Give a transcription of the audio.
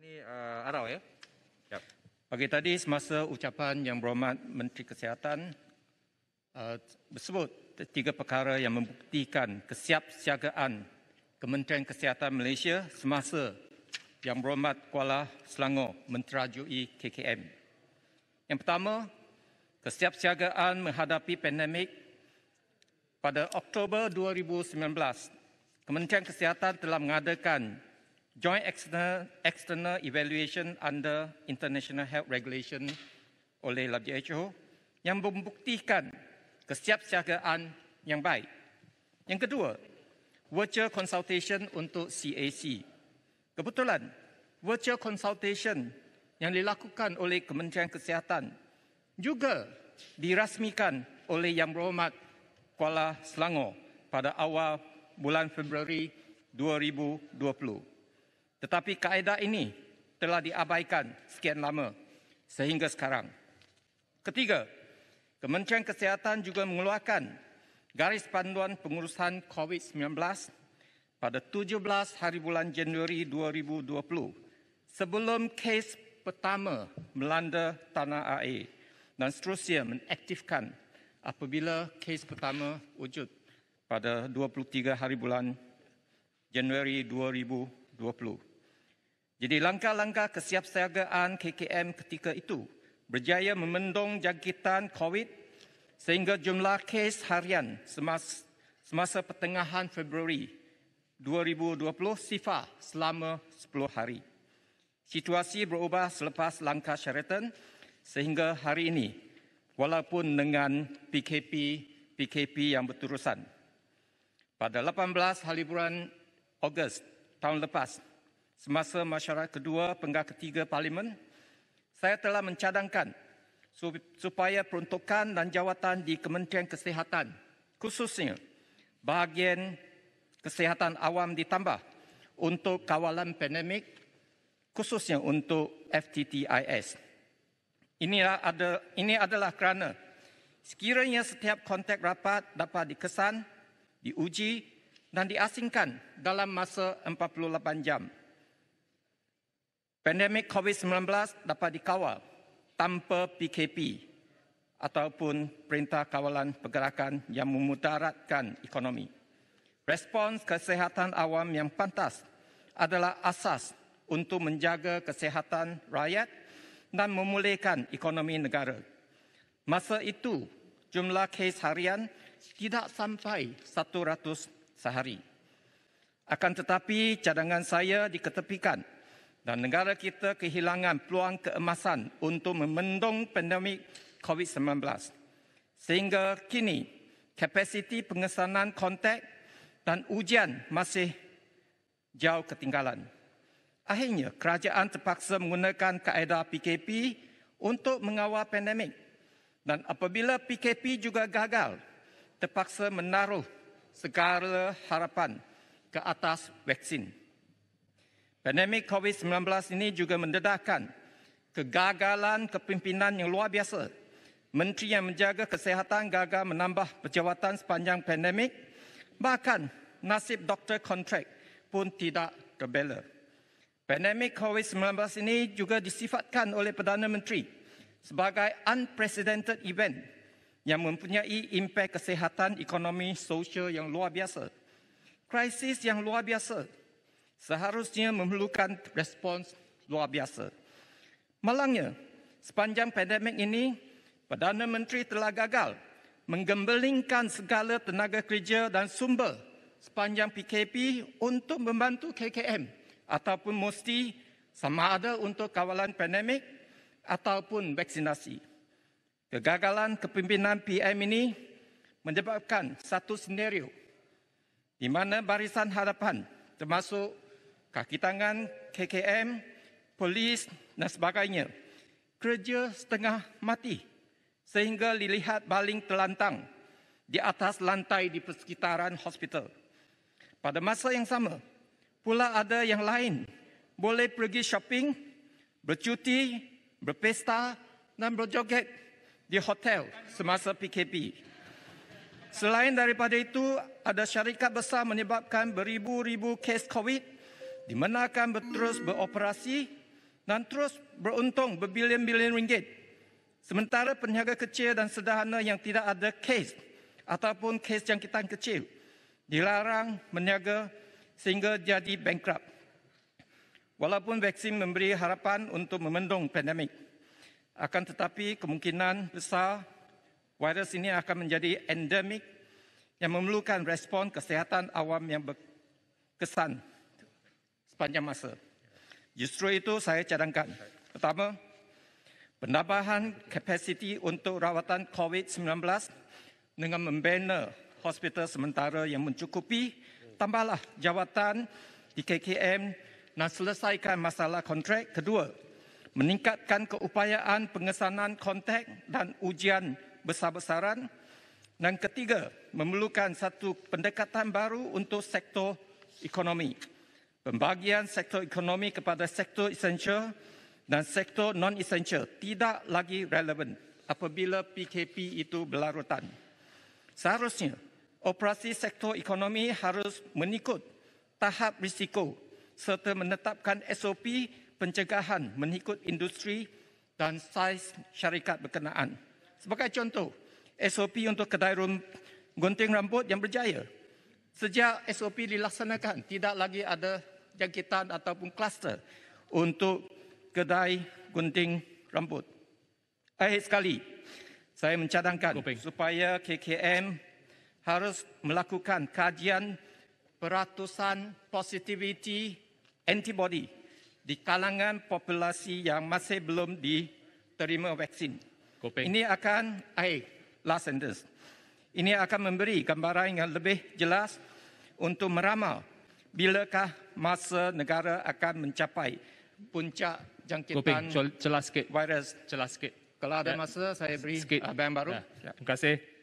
Ini uh, Arau ya. ya. Pagi tadi semasa ucapan yang berhormat Menteri Kesihatan uh, tersebut, uh, tiga perkara yang membuktikan kesiapsiagaan Kementerian Kesihatan Malaysia semasa yang berhormat Kuala Selangor menterajui KKM. Yang pertama, kesiapsiagaan menghadapi pandemik pada Oktober 2019, Kementerian Kesihatan telah mengadakan joint external, external evaluation under international health regulation oleh WHO yang membuktikan kesiapsiagaan yang baik. Yang kedua, virtual consultation untuk CAC. Kebetulan, virtual consultation yang dilakukan oleh Kementerian Kesihatan juga dirasmikan oleh Yang Berhormat Kuala Selangor pada awal bulan Februari 2020. Tetapi kaedah ini telah diabaikan sekian lama sehingga sekarang. Ketiga, Kementerian Kesihatan juga mengeluarkan garis panduan pengurusan COVID-19 pada 17 hari bulan Januari 2020 sebelum kes pertama melanda tanah air dan seterusnya mengaktifkan apabila kes pertama wujud pada 23 hari bulan Januari 2020. Jadi langkah-langkah kesiapsiagaan KKM ketika itu berjaya memendung jangkitan COVID sehingga jumlah kes harian semasa, semasa pertengahan Februari 2020 sifar selama 10 hari. Situasi berubah selepas langkah Sheraton sehingga hari ini walaupun dengan PKP PKP yang berterusan. Pada 18 hari bulan Ogos tahun lepas, semasa masyarakat kedua penggal ketiga parlimen, saya telah mencadangkan supaya peruntukan dan jawatan di Kementerian Kesihatan, khususnya bahagian kesihatan awam ditambah untuk kawalan pandemik, khususnya untuk FTTIS. Inilah ada, ini adalah kerana sekiranya setiap kontak rapat dapat dikesan, diuji dan diasingkan dalam masa 48 jam. Pandemik COVID-19 dapat dikawal tanpa PKP ataupun Perintah Kawalan Pergerakan yang memudaratkan ekonomi. Respons kesihatan awam yang pantas adalah asas untuk menjaga kesihatan rakyat dan memulihkan ekonomi negara. Masa itu, jumlah kes harian tidak sampai 100 sehari. Akan tetapi cadangan saya diketepikan dan negara kita kehilangan peluang keemasan untuk memendung pandemik COVID-19. Sehingga kini, kapasiti pengesanan kontak dan ujian masih jauh ketinggalan. Akhirnya, kerajaan terpaksa menggunakan kaedah PKP untuk mengawal pandemik. Dan apabila PKP juga gagal, terpaksa menaruh segala harapan ke atas vaksin. Pandemik COVID-19 ini juga mendedahkan kegagalan kepimpinan yang luar biasa. Menteri yang menjaga kesehatan gagal menambah jawatan sepanjang pandemik. Bahkan nasib doktor kontrak pun tidak terbela. Pandemik COVID-19 ini juga disifatkan oleh Perdana Menteri sebagai unprecedented event yang mempunyai impak kesehatan, ekonomi sosial yang luar biasa. Krisis yang luar biasa seharusnya memerlukan respons luar biasa. Malangnya, sepanjang pandemik ini, Perdana Menteri telah gagal menggembelingkan segala tenaga kerja dan sumber sepanjang PKP untuk membantu KKM ataupun mesti sama ada untuk kawalan pandemik ataupun vaksinasi. Kegagalan kepimpinan PM ini menyebabkan satu senario di mana barisan harapan termasuk kaki tangan, KKM, polis dan sebagainya. Kerja setengah mati sehingga dilihat baling telantang di atas lantai di persekitaran hospital. Pada masa yang sama, pula ada yang lain boleh pergi shopping, bercuti, berpesta dan berjoget di hotel semasa PKP. Selain daripada itu, ada syarikat besar menyebabkan beribu-ribu kes COVID di mana akan terus beroperasi dan terus beruntung berbilion-bilion ringgit. Sementara peniaga kecil dan sederhana yang tidak ada kes ataupun kes jangkitan kecil dilarang meniaga sehingga jadi bankrupt. Walaupun vaksin memberi harapan untuk memendung pandemik, akan tetapi kemungkinan besar virus ini akan menjadi endemik yang memerlukan respon kesehatan awam yang berkesan sepanjang masa. Justru itu saya cadangkan. Pertama, penambahan kapasiti untuk rawatan COVID-19 dengan membina hospital sementara yang mencukupi, tambahlah jawatan di KKM dan selesaikan masalah kontrak. Kedua, meningkatkan keupayaan pengesanan kontak dan ujian besar-besaran. Dan ketiga, memerlukan satu pendekatan baru untuk sektor ekonomi. Pembagian sektor ekonomi kepada sektor esensial dan sektor non-esensial tidak lagi relevan apabila PKP itu berlarutan. Seharusnya, operasi sektor ekonomi harus mengikut tahap risiko serta menetapkan SOP pencegahan mengikut industri dan saiz syarikat berkenaan. Sebagai contoh, SOP untuk kedai rum gunting rambut yang berjaya. Sejak SOP dilaksanakan, tidak lagi ada jangkitan ataupun kluster untuk kedai gunting rambut. Akhir sekali, saya mencadangkan Kuping. supaya KKM harus melakukan kajian peratusan positivity antibody di kalangan populasi yang masih belum diterima vaksin. Kuping. Ini akan akhir, last sentence. Ini akan memberi gambaran yang lebih jelas untuk meramal bilakah masa negara akan mencapai puncak jangkitan Kuping, jel, jelas virus? Jelas sikit. Kalau ada ya. masa, saya beri S- sikit. Uh, baru. Ya. Ya. Terima kasih.